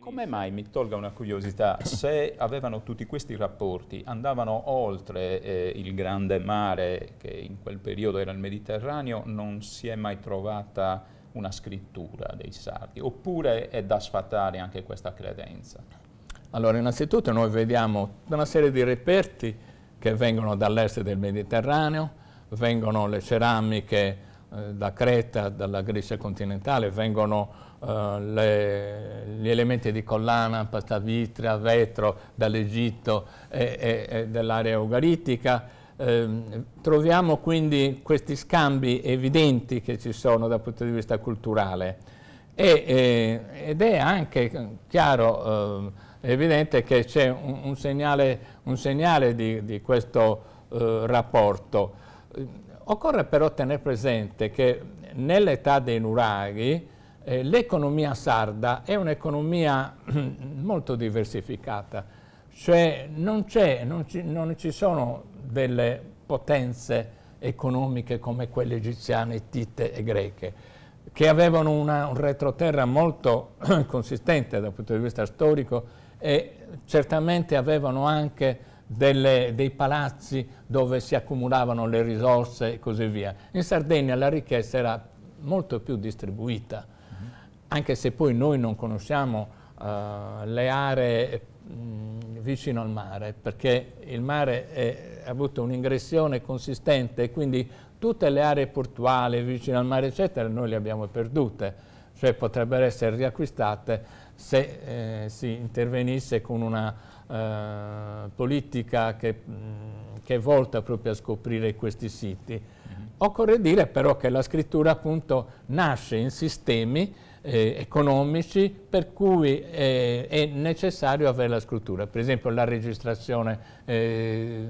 Come mai, mi tolga una curiosità, se avevano tutti questi rapporti, andavano oltre eh, il grande mare, che in quel periodo era il Mediterraneo, non si è mai trovata una scrittura dei sardi? Oppure è da sfatare anche questa credenza? Allora, innanzitutto noi vediamo una serie di reperti che vengono dall'est del Mediterraneo, vengono le ceramiche eh, da Creta, dalla Grecia continentale, vengono eh, le, gli elementi di collana, pasta vitrea, vetro dall'Egitto e, e, e dall'area ugaritica. Ehm, troviamo quindi questi scambi evidenti che ci sono dal punto di vista culturale e, ed è anche chiaro ehm, è evidente che c'è un, un, segnale, un, segnale, di, di questo eh, rapporto. Occorre però tenere presente che nell'età dei nuraghi eh, l'economia sarda è un'economia molto diversificata, cioè non, non, ci, non ci sono delle potenze economiche come quelle egiziane, ittite e greche, che avevano una, un retroterra molto consistente dal punto di vista storico e certamente avevano anche delle, dei palazzi dove si accumulavano le risorse e così via. In Sardegna la ricchezza era molto più distribuita, mm-hmm. anche se poi noi non conosciamo uh, le aree mh, mm, vicino al mare, perché il mare è, ha avuto un'ingressione consistente e quindi tutte le aree portuali vicino al mare eccetera noi le abbiamo perdute cioè potrebbero essere riacquistate se eh, si intervenisse con una eh, politica che, mh, che, è volta proprio a scoprire questi siti. Mm-hmm. Occorre dire però che la scrittura appunto nasce in sistemi eh, economici per cui eh, è necessario avere la scrittura, per esempio la registrazione eh,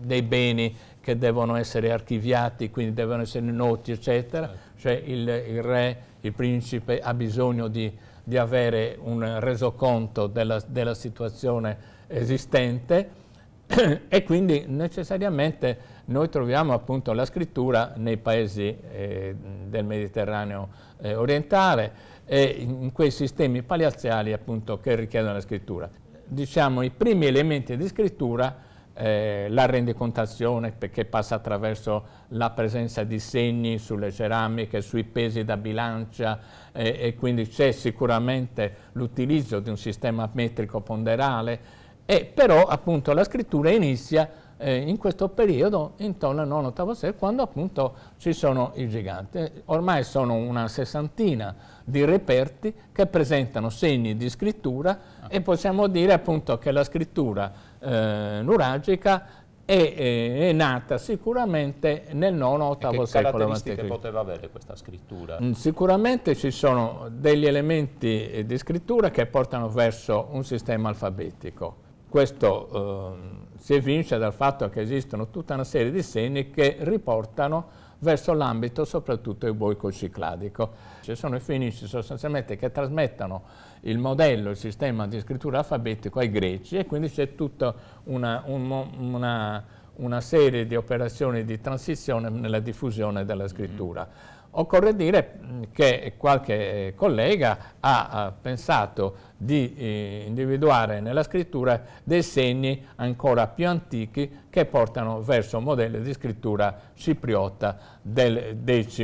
dei beni che devono essere archiviati, quindi devono essere noti, eccetera, certo cioè il, il re, il principe ha bisogno di, di avere un resoconto della, della situazione esistente e quindi necessariamente noi troviamo appunto la scrittura nei paesi eh, del Mediterraneo eh, orientale e in quei sistemi paliaziali appunto che richiedono la scrittura. Diciamo i primi elementi di scrittura eh, la rendicontazione perché passa attraverso la presenza di segni sulle ceramiche, sui pesi da bilancia eh, e quindi c'è sicuramente l'utilizzo di un sistema metrico ponderale e però appunto la scrittura inizia eh, in questo periodo intorno al nono ottavo secolo quando appunto ci sono i giganti. Ormai sono una sessantina di reperti che presentano segni di scrittura ah. e possiamo dire appunto che la scrittura eh, nuragica è, è, è, nata sicuramente nel IX-VIII secolo. Che caratteristiche poteva avere questa scrittura? Mm, sicuramente ci sono degli elementi eh, di scrittura che portano verso un sistema alfabetico. Questo eh, si evince dal fatto che esistono tutta una serie di segni che riportano verso l'ambito soprattutto euboico cicladico. Ci sono i fenici sostanzialmente che trasmettono il modello, il sistema di scrittura alfabetico ai greci e quindi c'è tutta una, un, una, una, serie di operazioni di transizione nella diffusione della scrittura. Occorre dire mm, che qualche collega ha pensato di eh, individuare nella scrittura dei segni ancora più antichi che portano verso modelli di scrittura cipriota del X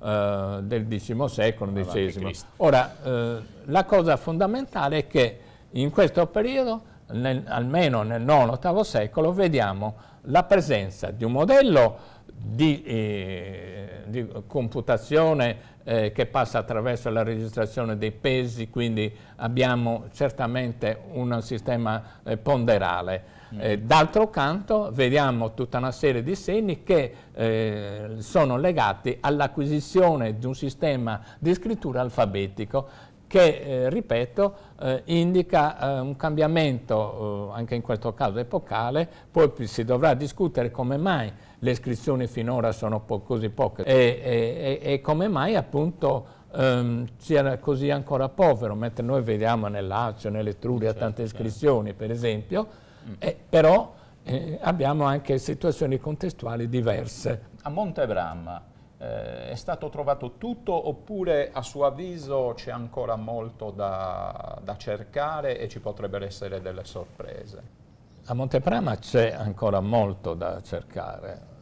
eh, secolo, XI. Ora, eh, la cosa fondamentale è che in questo periodo, nel, almeno nel IX-VIII secolo, vediamo la presenza di un modello di, eh, di computazione eh, che passa attraverso la registrazione dei pesi, quindi abbiamo certamente un sistema eh, ponderale. Mm. Eh, d'altro canto vediamo tutta una serie di segni che eh, sono legati all'acquisizione di un sistema di scrittura alfabetico che, eh, ripeto, eh, indica eh, un cambiamento, eh, anche in questo caso epocale, poi si dovrà discutere come mai le iscrizioni finora sono po così poche e, e, e, come mai appunto ehm, sia così ancora povero, mentre noi vediamo nel Lazio, nell'Etruria certo, tante certo. iscrizioni certo. per esempio, mm. eh, però eh, abbiamo anche situazioni contestuali diverse. A Montebramma eh, è stato trovato tutto oppure a suo avviso c'è ancora molto da, da cercare e ci potrebbero essere delle sorprese? A Monteprama c'è ancora molto da cercare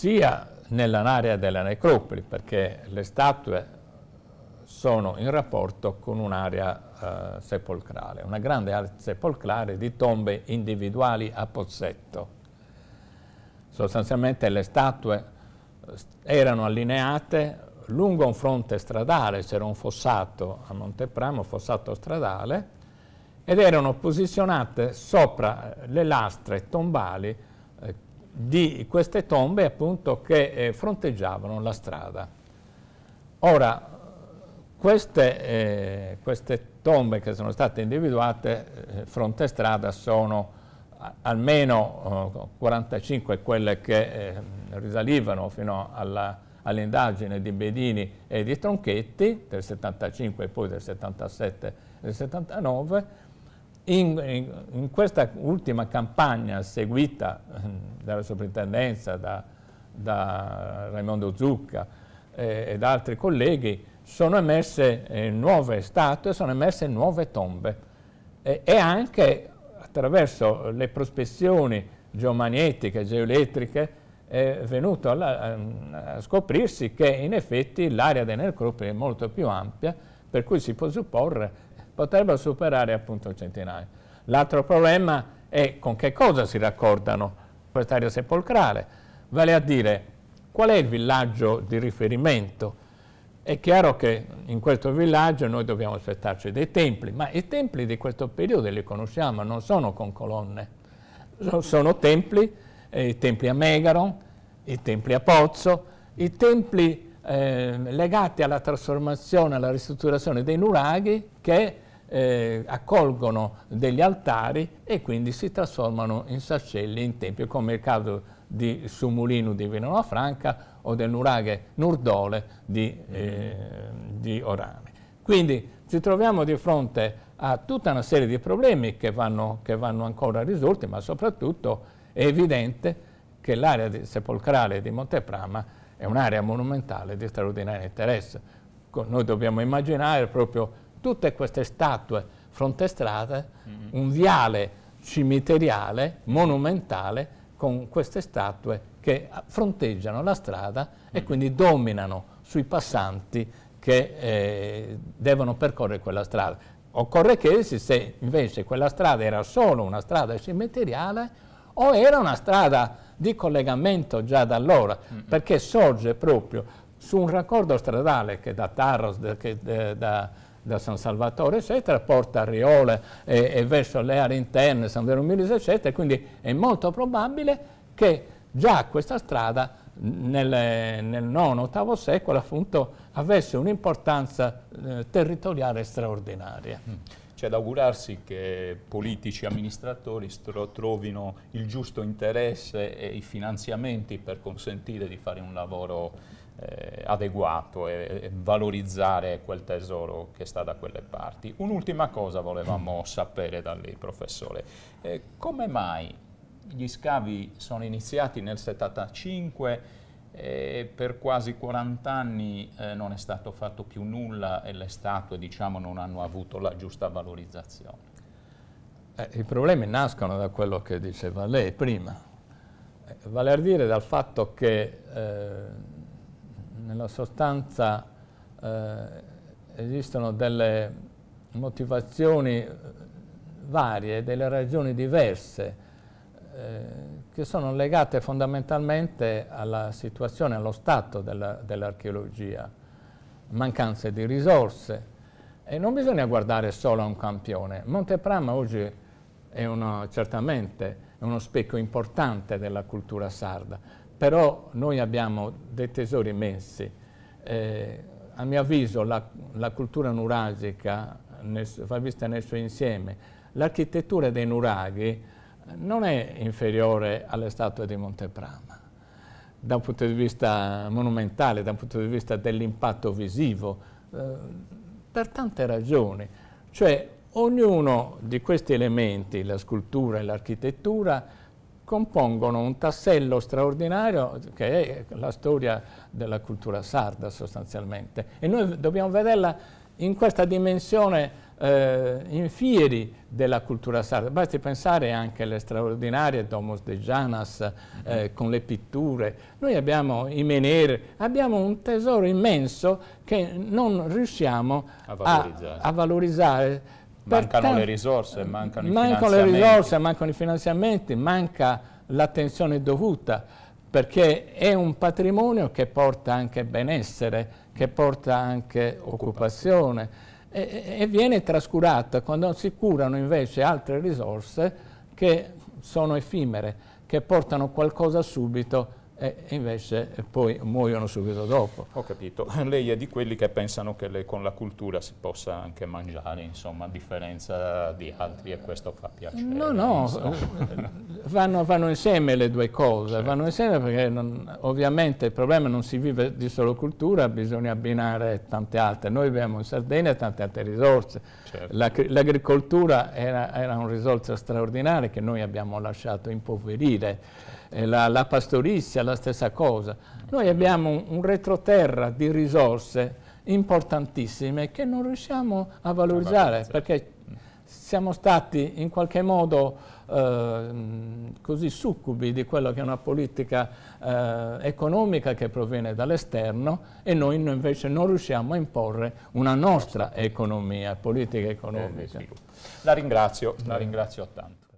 sia nell'area della necropoli, perché le statue sono in rapporto con un'area eh, sepolcrale, una grande area sepolcrale di tombe individuali a pozzetto. Sostanzialmente le statue eh, erano allineate lungo un fronte stradale, c'era un fossato a Montepramo, fossato stradale, ed erano posizionate sopra eh, le lastre tombali di queste tombe appunto che eh, fronteggiavano la strada. Ora, queste, eh, queste, tombe che sono state individuate eh, fronte strada sono almeno 45 quelle che eh, risalivano fino all'indagine all di Bedini e di Tronchetti del 75 e poi del 77 e del 79 in, in, questa ultima campagna seguita ehm, dalla soprintendenza, da, da Raimondo Zucca eh, ed altri colleghi, sono emerse eh, nuove statue, sono emerse nuove tombe eh, e anche attraverso le prospezioni geomagnetiche, geoelettriche, è venuto alla, ehm, a scoprirsi che in effetti l'area dei Nercropoli è molto più ampia, per cui si può supporre potrebbero superare appunto il centinaio. L'altro problema è con che cosa si raccordano quest'area sepolcrale, vale a dire qual è il villaggio di riferimento. È chiaro che in questo villaggio noi dobbiamo aspettarci dei templi, ma i templi di questo periodo li conosciamo, non sono con colonne, sono templi, eh, i templi a Megaron, i templi a Pozzo, i templi eh, legati alla trasformazione, alla ristrutturazione dei nuraghi che eh, accolgono degli altari e quindi si trasformano in sacelli, in tempio, come il caso di Sumulino di Venona Franca o del nuraghe Nurdole di, eh, di Orane. Quindi ci troviamo di fronte a tutta una serie di problemi che vanno, che vanno ancora risolti, ma soprattutto è evidente che l'area sepolcrale di Monteprama è un'area monumentale di straordinario interesse. Noi dobbiamo immaginare proprio tutte queste statue frontestrate, mm-hmm. un viale cimiteriale monumentale con queste statue che fronteggiano la strada mm-hmm. e quindi dominano sui passanti che eh, devono percorrere quella strada. Occorre chiedersi se invece quella strada era solo una strada cimiteriale o era una strada di collegamento già da allora, mm-hmm. perché sorge proprio su un raccordo stradale che da Tarros, che, eh, da da San Salvatore, eccetera, porta a Riole e, e verso le aree interne, San Verumillis, eccetera, quindi è molto probabile che già questa strada nel, nel IX-VIII secolo appunto avesse un'importanza eh, territoriale straordinaria. Mm c'è da augurarsi che politici e amministratori trovino il giusto interesse e i finanziamenti per consentire di fare un lavoro adeguato e, valorizzare quel tesoro che sta da quelle parti. Un'ultima cosa volevamo mm. sapere da lei, professore. Eh, come mai gli scavi sono iniziati nel 75 e per quasi 40 anni eh, non è stato fatto più nulla e le statue diciamo, non hanno avuto la giusta valorizzazione? Eh, I problemi nascono da quello che diceva lei prima, eh, vale a dire dal fatto che eh, nella sostanza eh, esistono delle motivazioni eh, varie, delle ragioni diverse eh, che sono legate fondamentalmente alla situazione, allo stato dell'archeologia, dell mancanze di risorse. E non bisogna guardare solo a un campione. Monteprama oggi è uno, certamente è uno specchio importante della cultura sarda, però noi abbiamo dei tesori immensi. Eh, a mio avviso la, la cultura nuragica nel, va vista nel suo insieme. L'architettura dei nuraghi non è inferiore alle statue di Monteprama da un punto di vista monumentale, da un punto di vista dell'impatto visivo, eh, per tante ragioni. Cioè ognuno di questi elementi, la scultura e l'architettura, compongono un tassello straordinario che è la storia della cultura sarda sostanzialmente e noi dobbiamo vederla in questa dimensione eh, in fieri della cultura sarda. Basti pensare anche alle straordinarie Domus de Janas eh, mm-hmm. con le pitture. Noi abbiamo i menere, abbiamo un tesoro immenso che non riusciamo a valorizzare. A, a valorizzare Mancano Pertanto, le risorse, eh, mancano i Mancano le risorse, mancano i finanziamenti, manca l'attenzione dovuta, perché è un patrimonio che porta anche benessere, che porta anche occupazione, e, e viene trascurata quando si curano invece altre risorse che sono effimere, che portano qualcosa subito e invece poi muoiono subito dopo. Ho capito. Lei è di quelli che pensano che le, con la cultura si possa anche mangiare, insomma, a differenza di altri e questo fa piacere. No, no, vanno, vanno, insieme le due cose, certo. vanno insieme perché non, ovviamente il problema non si vive di solo cultura, bisogna abbinare tante altre. Noi abbiamo in Sardegna tante altre risorse. Certo. L'agricoltura era, era una risorsa straordinaria che noi abbiamo lasciato impoverire. Certo eh, la, la pastorizia, la stessa cosa. Noi abbiamo un, retroterra di risorse importantissime che non riusciamo a valorizzare perché siamo stati in qualche modo eh, così succubi di quella che è una politica eh, economica che proviene dall'esterno e noi invece non riusciamo a imporre una nostra economia, politica economica. La ringrazio, la ringrazio tanto.